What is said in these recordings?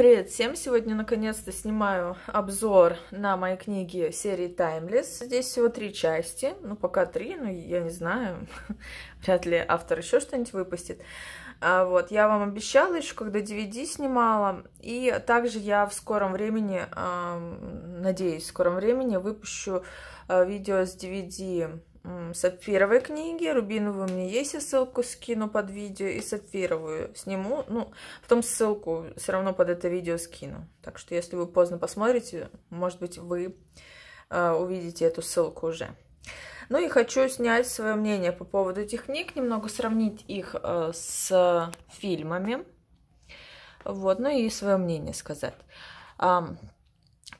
Привет всем! Сегодня наконец-то снимаю обзор на мои книги серии Timeless. Здесь всего три части, ну пока три, ну я не знаю, вряд ли автор еще что-нибудь выпустит. А вот, я вам обещала еще, когда DVD снимала, и также я в скором времени, э, надеюсь, в скором времени выпущу э, видео с DVD сапфировой книги. Рубиновую мне есть, я ссылку скину под видео. И сапфировую сниму. Ну, в том ссылку все равно под это видео скину. Так что, если вы поздно посмотрите, может быть, вы э, увидите эту ссылку уже. Ну и хочу снять свое мнение по поводу этих книг, немного сравнить их э, с фильмами. Вот, ну и свое мнение сказать.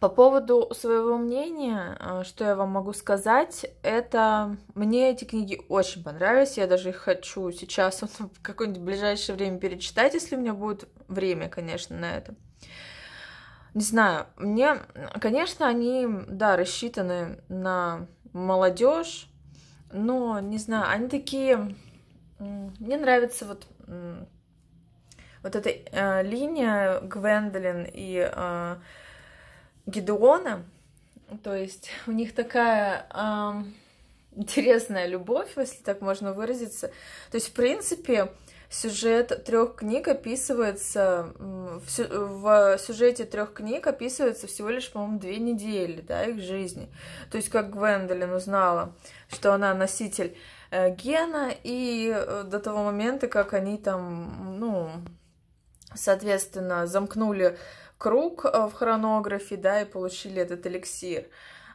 По поводу своего мнения, э, что я вам могу сказать, это мне эти книги очень понравились, я даже их хочу сейчас вот, в какое-нибудь ближайшее время перечитать, если у меня будет время, конечно, на это. Не знаю, мне, конечно, они, да, рассчитаны на молодежь, но, не знаю, они такие... Мне нравится вот вот эта э, линия Гвендолин и э, Гедеона, то есть у них такая эм, интересная любовь, если так можно выразиться. То есть, в принципе, сюжет трех книг описывается в сюжете трех книг описывается всего лишь, по-моему, две недели, да, их жизни. То есть как Гвендолин узнала, что она носитель э, гена, и э, до того момента, как они там, ну, соответственно, замкнули круг э, в хронографе, да, и получили этот эликсир.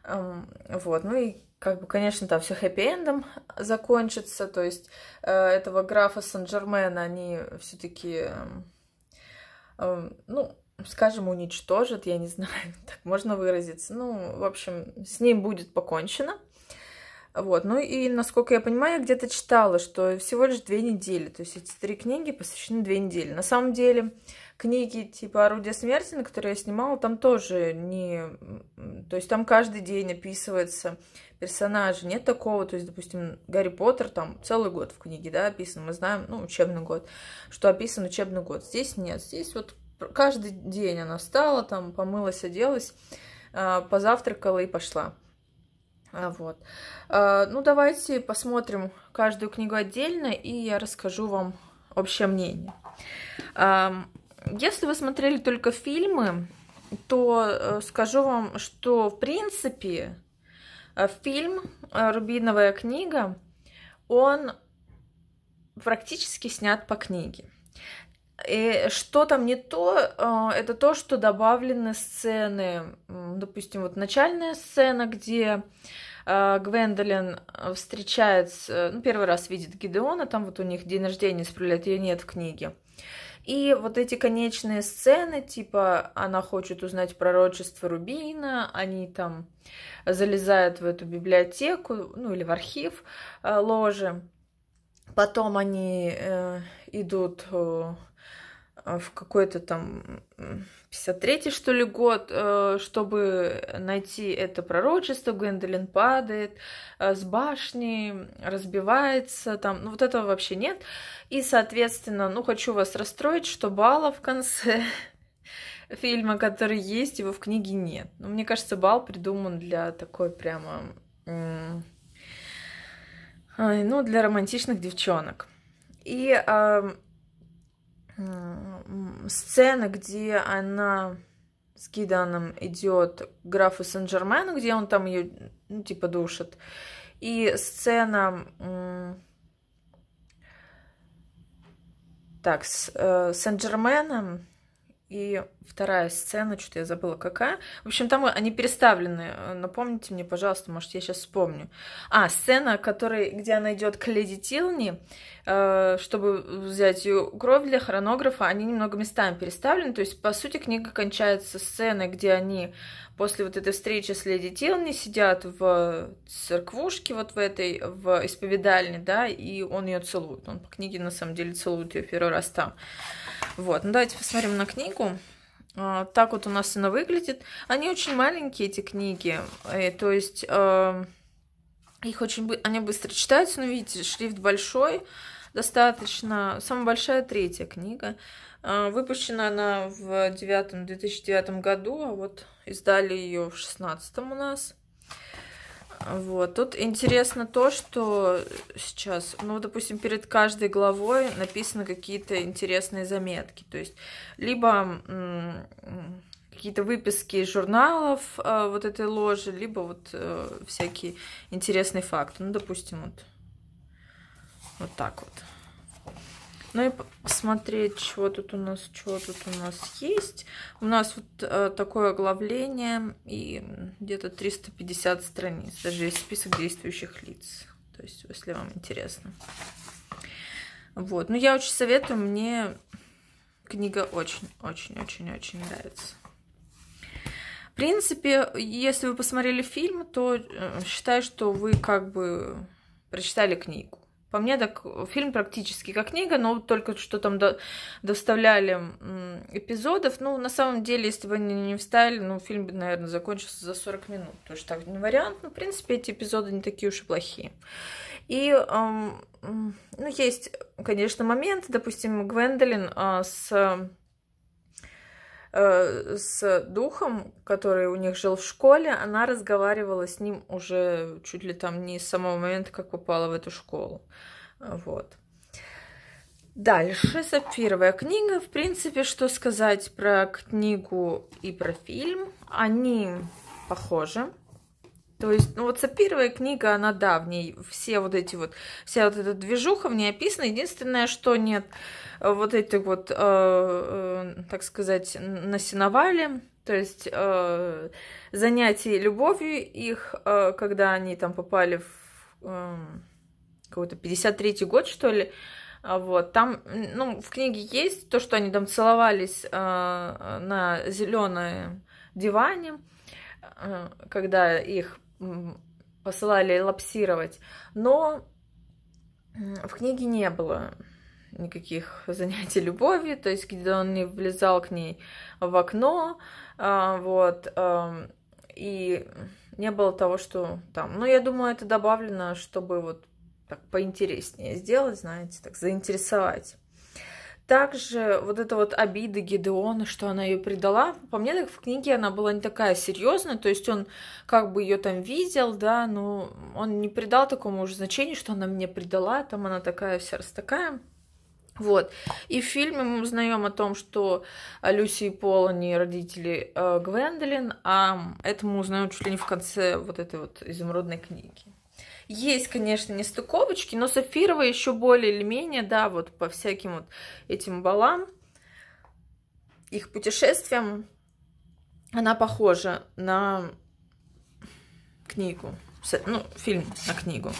Эм, вот, ну и как бы, конечно, там все хэппи-эндом закончится, то есть э, этого графа Сан-Жермена они все-таки, эм, эм, ну, скажем, уничтожат, я не знаю, так можно выразиться. Ну, в общем, с ним будет покончено. Вот. Ну и, насколько я понимаю, где-то читала, что всего лишь две недели. То есть эти три книги посвящены две недели. На самом деле, книги типа «Орудие смерти», на которые я снимала, там тоже не... То есть там каждый день описывается персонаж. Нет такого, то есть, допустим, Гарри Поттер там целый год в книге, да, описан. Мы знаем, ну, учебный год, что описан учебный год. Здесь нет. Здесь вот каждый день она встала, там помылась, оделась, а, позавтракала и пошла. А, вот. А, ну, давайте посмотрим каждую книгу отдельно, и я расскажу вам общее мнение. Если вы смотрели только фильмы, то э, скажу вам, что, в принципе, э, фильм э, «Рубиновая книга», он практически снят по книге. И что там не то, это то, что добавлены сцены, допустим, вот начальная сцена, где Э, Гвендолин э, встречает, э, ну, первый раз видит Гидеона, там вот у них день рождения справляет, ее нет в книге. И вот эти конечные сцены, типа она хочет узнать пророчество Рубина, они там залезают в эту библиотеку, ну или в архив ложи. Потом они э, идут Э, в какой-то там 53-й, что ли, год, э, чтобы найти это пророчество, Гвендолин падает э, с башни, разбивается там, ну вот этого вообще нет. И, соответственно, ну хочу вас расстроить, что балла в конце фильма, который есть, его в книге нет. Но ну, мне кажется, бал придуман для такой прямо... Ну, для романтичных девчонок. И сцена, где она с Киданом идет к графу Сен-Жермену, где он там ее, ну, типа, душит. И сцена... Так, с э, Сен-Жерменом и вторая сцена, что-то я забыла какая. В общем, там они переставлены. Э, напомните мне, пожалуйста, может, я сейчас вспомню. А, сцена, которой, где она идет к леди Тилни, э, чтобы взять ее кровь для хронографа, они немного местами переставлены. То есть, по сути, книга кончается сценой, где они после вот этой встречи с леди Тилни сидят в церквушке вот в этой, в исповедальне, да, и он ее целует. Он по книге, на самом деле, целует ее первый раз там. Вот, ну давайте посмотрим на книгу. А, так вот у нас она выглядит. Они очень маленькие, эти книги. Э, то есть э, их очень бы, они быстро читаются, но видите, шрифт большой достаточно. Самая большая третья книга. Э, выпущена она в 2009, 2009 году, а вот издали ее в 2016 у нас. Вот. Тут интересно то, что сейчас, ну, допустим, перед каждой главой написаны какие-то интересные заметки. То есть, либо какие-то выписки из журналов э, вот этой ложи, либо вот э, всякие интересные факты. Ну, допустим, вот, вот так вот. Ну и посмотреть, что тут у нас, что тут у нас есть. У нас вот э, такое оглавление и где-то 350 страниц. Даже есть список действующих лиц. То есть, если вам интересно. Вот. Ну, я очень советую. Мне книга очень-очень-очень-очень нравится. В принципе, если вы посмотрели фильм, то э, считаю, что вы как бы прочитали книгу. По мне, так фильм практически как книга, но только что там до, доставляли эпизодов. Ну, на самом деле, если бы они не вставили, ну, фильм бы, наверное, закончился за 40 минут. то есть так не вариант. Ну, в принципе, эти эпизоды не такие уж и плохие. И, эм, ну, есть, конечно, момент, допустим, Гвендолин э, с Э, с духом, который у них жил в школе, она разговаривала с ним уже чуть ли там не с самого момента, как попала в эту школу. Вот. Дальше сапфировая книга. В принципе, что сказать про книгу и про фильм? Они похожи. То есть, ну вот первая книга, она да, в ней все вот эти вот, вся вот эта движуха в ней описана. Единственное, что нет э, вот этих вот, э, э, так сказать, насиновали, то есть э, занятий любовью их, э, когда они там попали в э, какой-то 53-й год, что ли, а вот, там, ну, в книге есть то, что они там целовались э, на зеленое диване, э, когда их посылали лапсировать. Но в книге не было никаких занятий любовью, то есть где он не влезал к ней в окно, а, вот, и не было того, что там, Но я думаю, это добавлено, чтобы вот так поинтереснее сделать, знаете, так заинтересовать. Также вот эта вот обида Гедеона, что она ее предала, по мне так в книге она была не такая серьезная, то есть он как бы ее там видел, да, но он не придал такому уже значению, что она мне предала, там она такая вся раз такая. Вот. И в фильме мы узнаем о том, что Люси и Пол, они родители э, Гвендолин, а это мы узнаем чуть ли не в конце вот этой вот изумрудной книги. Есть, конечно, не стыковочки, но сапфировые еще более или менее, да, вот по всяким вот этим балам, их путешествиям, она похожа на книгу, ну, фильм на книгу.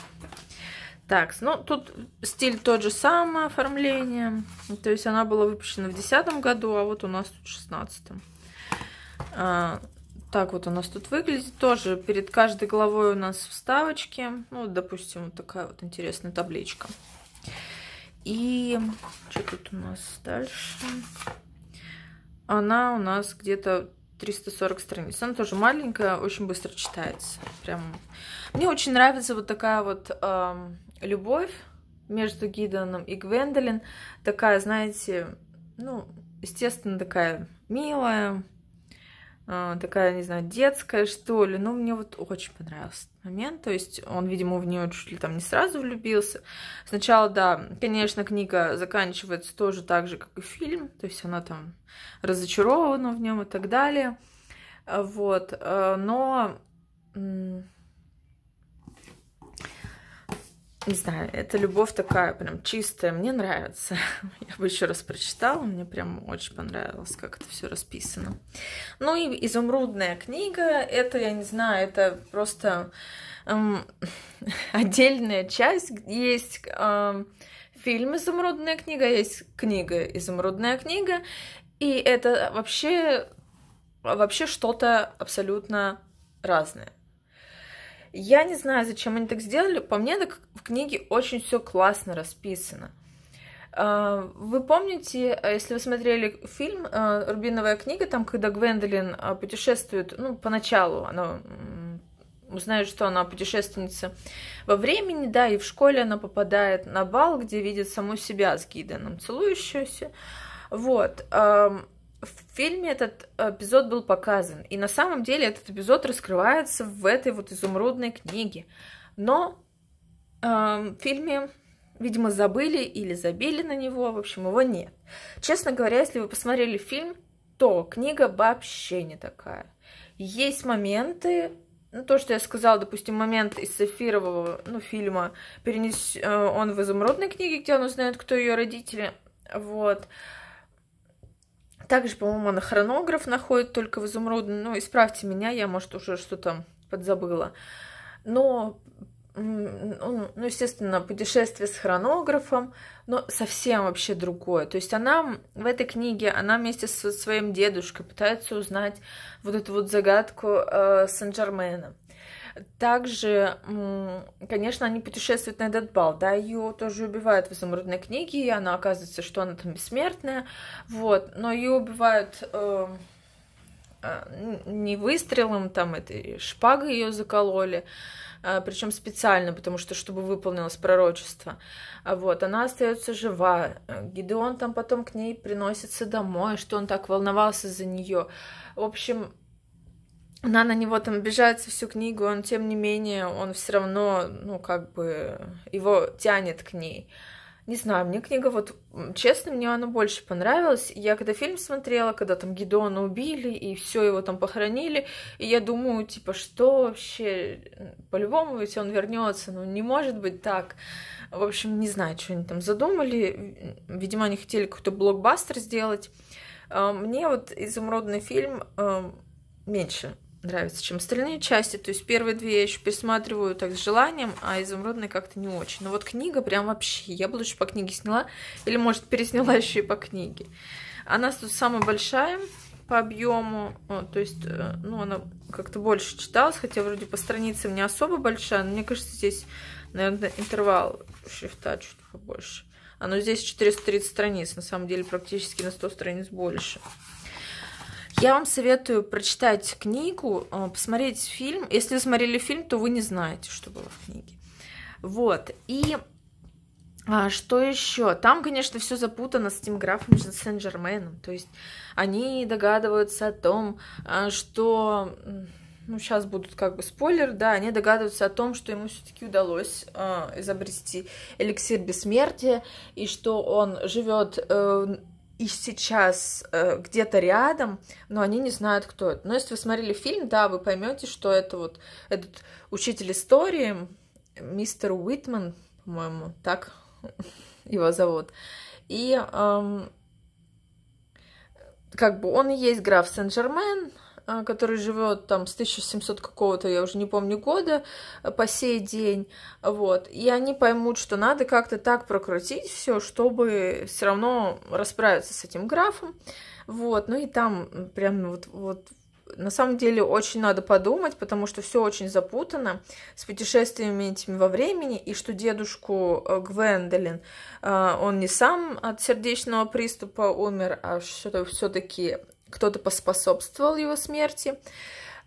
Так, ну тут стиль тот же самый, оформление. То есть она была выпущена в 2010 году, а вот у нас тут в 2016 так вот у нас тут выглядит. Тоже перед каждой главой у нас вставочки. Ну, допустим, вот такая вот интересная табличка. И что тут у нас дальше? Она у нас где-то 340 страниц. Она тоже маленькая, очень быстро читается. Прям. Мне очень нравится вот такая вот э, любовь между Гидоном и Гвендолин. Такая, знаете, ну, естественно, такая милая, а, такая, не знаю, детская, что ли. но ну, мне вот очень понравился момент. То есть он, видимо, в нее чуть ли там не сразу влюбился. Сначала, да, конечно, книга заканчивается тоже так же, как и фильм. То есть она там разочарована в нем и так далее. Вот. Э, но не знаю, это любовь такая прям чистая, мне нравится. Я бы еще раз прочитала, мне прям очень понравилось, как это все расписано. Ну и изумрудная книга, это, я не знаю, это просто эм, отдельная часть. Есть эм, фильм «Изумрудная книга», есть книга «Изумрудная книга», и это вообще, вообще что-то абсолютно разное. Я не знаю, зачем они так сделали. По мне, так в книге очень все классно расписано. А, вы помните, э, если вы смотрели фильм э, «Рубиновая книга», там, когда Гвендолин а, путешествует, ну, поначалу она узнает, что она путешественница во времени, да, и в школе она попадает на бал, где видит саму себя с Гиденом целующуюся, вот, в фильме этот эпизод был показан, и на самом деле этот эпизод раскрывается в этой вот изумрудной книге. Но э, в фильме, видимо, забыли или забили на него, в общем, его нет. Честно говоря, если вы посмотрели фильм, то книга вообще не такая. Есть моменты, ну, то, что я сказала, допустим, момент из Сафирового, ну, фильма, перенес э, он в изумрудной книге, где он узнает, кто ее родители, вот, также, по-моему, она хронограф находит только в изумрудном. Ну, исправьте меня, я, может, уже что-то подзабыла. Но, ну, ну, естественно, путешествие с хронографом, но совсем вообще другое. То есть она в этой книге, она вместе со своим дедушкой пытается узнать вот эту вот загадку э, Сен-Жермена. Также, конечно, они путешествуют на этот бал, да, ее тоже убивают в изумрудной книге, и она оказывается, что она там бессмертная, вот, но ее убивают эм, э, не выстрелом, там, этой шпагой ее закололи, э, причем специально, потому что чтобы выполнилось пророчество. А вот, она остается жива. Гидеон там потом к ней приносится домой, что он так волновался за нее. В общем, она на него там обижается всю книгу, он тем не менее, он все равно, ну, как бы, его тянет к ней. Не знаю, мне книга, вот, честно, мне она больше понравилась. Я когда фильм смотрела, когда там Гедона убили, и все его там похоронили, и я думаю, типа, что вообще, по-любому ведь он вернется, ну, не может быть так. В общем, не знаю, что они там задумали. Видимо, они хотели какой-то блокбастер сделать. А, мне вот «Изумрудный фильм» меньше нравится, чем остальные части. То есть первые две я еще пересматриваю так с желанием, а изумрудные как-то не очень. Но вот книга прям вообще. Я бы лучше по книге сняла, или, может, пересняла еще и по книге. Она тут самая большая по объему, э, то есть, э, ну, она как-то больше читалась, хотя вроде по страницам не особо большая, но мне кажется, здесь, наверное, интервал шрифта чуть побольше. А ну, здесь 430 страниц, на самом деле практически на 100 страниц больше. Я вам советую прочитать книгу, э, посмотреть фильм. Если вы смотрели фильм, то вы не знаете, что было в книге. Вот. И а, что еще? Там, конечно, все запутано с тем графом Сен-Жерменом. То есть они догадываются о том, э, что... Ну, сейчас будут как бы спойлер, да, они догадываются о том, что ему все-таки удалось э, изобрести эликсир бессмертия, и что он живет э, и сейчас э, где-то рядом, но они не знают, кто это. Но если вы смотрели фильм, да, вы поймете, что это вот этот учитель истории, мистер Уитман, по-моему, так его зовут. И эм, как бы он и есть граф Сен-Жермен, а, который живет там с 1700 какого-то, я уже не помню, года э, по сей день, вот, и они поймут, что надо как-то так прокрутить все, чтобы все равно расправиться с этим графом, вот, ну и там прям вот, вот на самом деле очень надо подумать, потому что все очень запутано с путешествиями этими во времени, и что дедушку э, Гвендолин, э, он не сам от сердечного приступа умер, а что-то все-таки кто-то поспособствовал его смерти.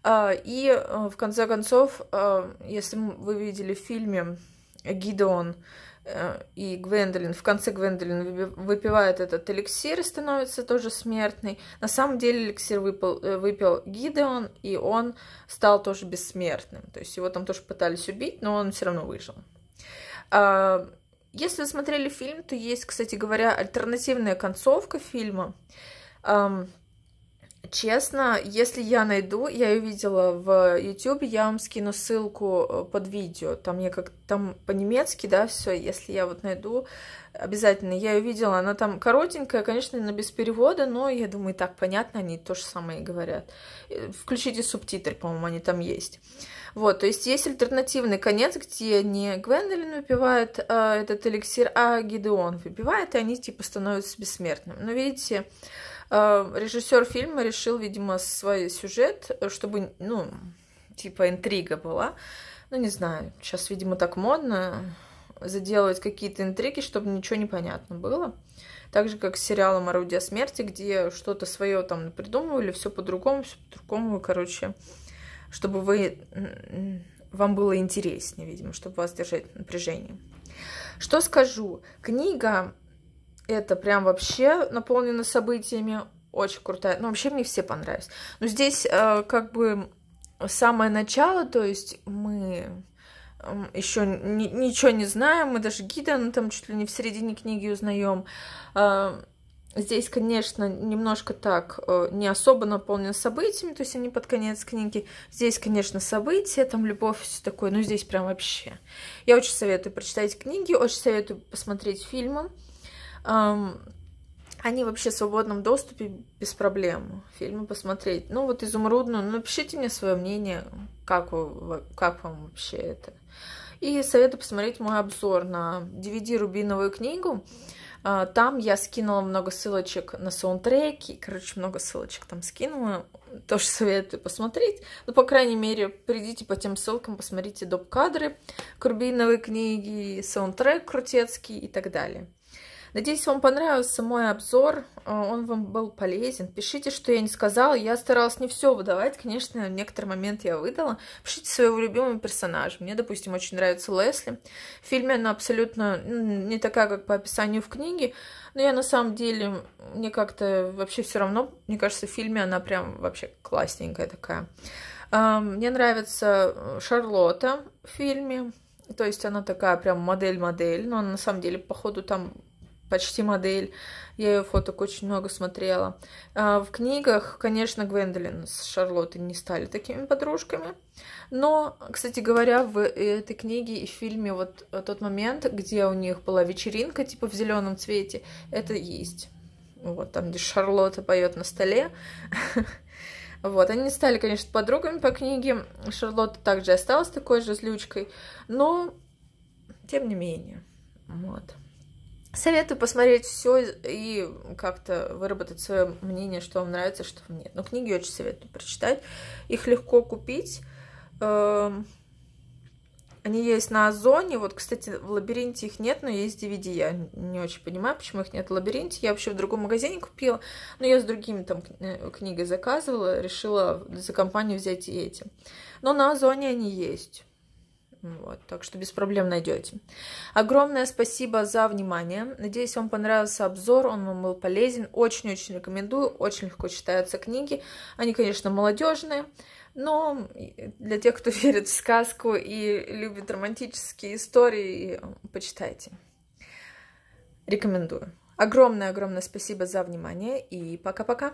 А, и э, в конце концов, а, если вы видели в фильме Гидеон э, и Гвендолин, в конце Гвендолин выпивает этот эликсир и становится тоже смертный. На самом деле эликсир выпил, э, выпил Гидеон, и он стал тоже бессмертным. То есть его там тоже пытались убить, но он все равно выжил. А, если вы смотрели фильм, то есть, кстати говоря, альтернативная концовка фильма. Честно, если я найду, я ее видела в YouTube, я вам скину ссылку э, под видео. Там я как там по-немецки, да, все. Если я вот найду, обязательно я ее видела. Она там коротенькая, конечно, но без перевода, но я думаю, так понятно, они то же самое говорят. Э, включите субтитры, по-моему, они там есть. Вот, то есть есть альтернативный конец, где не Гвендолин выпивает э, этот эликсир, а Гидеон выпивает, и они типа становятся бессмертными. Но видите, э, а, режиссер фильма решил, видимо, свой сюжет, чтобы, ну, типа интрига была. Ну, не знаю, сейчас, видимо, так модно заделывать какие-то интриги, чтобы ничего не понятно было. Так же, как с сериалом «Орудие смерти», где что-то свое там придумывали, все по-другому, все по-другому, короче, чтобы вы, вам было интереснее, видимо, чтобы вас держать напряжение. Что скажу? Книга это прям вообще наполнена событиями, очень крутая. Ну, вообще мне все понравились. Но здесь э, как бы самое начало, то есть мы еще ни, ничего не знаем, мы даже гида, ну там чуть ли не в середине книги узнаем. Э, Здесь, конечно, немножко так э, не особо наполнено событиями, то есть они под конец книги. Здесь, конечно, события, там любовь, все такое, но здесь прям вообще. Я очень советую прочитать книги, очень советую посмотреть фильмы. Они вообще в свободном доступе без проблем. Фильмы посмотреть. Ну вот изумрудную, ну, напишите мне свое мнение, как, вы, как вам вообще это. И советую посмотреть мой обзор на DVD «Рубиновую книгу». А, там я скинула много ссылочек на саундтреки, короче, много ссылочек там скинула, тоже советую посмотреть. Ну, по крайней мере, придите по тем ссылкам, посмотрите доп. кадры, Курбиновые книги, саундтрек крутецкий и так далее. Надеюсь, вам понравился мой обзор, э, он вам был полезен. Пишите, что я не сказала, я старалась не все выдавать, конечно, в некоторый момент я выдала. Пишите своего любимого персонажа. Мне, допустим, очень нравится Лесли. В фильме она абсолютно не такая, как по описанию в книге, но я на самом деле, мне как-то вообще все равно, мне кажется, в фильме она прям вообще классненькая такая. А, мне нравится э, Шарлотта в фильме, то есть она такая прям модель-модель, но она на самом деле, походу, там почти модель. Я ее фоток очень много смотрела. А, в книгах, конечно, Гвендолин с Шарлоттой не стали такими подружками. Но, кстати говоря, в этой книге и в фильме вот э, тот момент, где у них была вечеринка, типа в зеленом цвете, это есть. Вот там, где Шарлотта поет на столе. Вот, они стали, конечно, подругами по книге. Шарлотта также осталась такой же злючкой, но тем не менее. Вот. Советую посмотреть все и как-то выработать свое мнение, что вам нравится, что вам нет. Но книги очень советую прочитать. Их легко купить. Эм, они есть на Озоне. Вот, кстати, в лабиринте их нет, но есть DVD. Я не очень понимаю, почему их нет в лабиринте. Я вообще в другом магазине купила, но я с другими там э, книгой заказывала. Решила за компанию взять и эти. Но на Озоне они есть. Вот, так что без проблем найдете. Огромное спасибо за внимание. Надеюсь, вам понравился обзор, он вам был полезен. Очень-очень рекомендую, очень легко читаются книги. Они, конечно, молодежные, но для тех, кто верит в сказку и любит романтические истории, почитайте. Рекомендую. Огромное-огромное спасибо за внимание и пока-пока.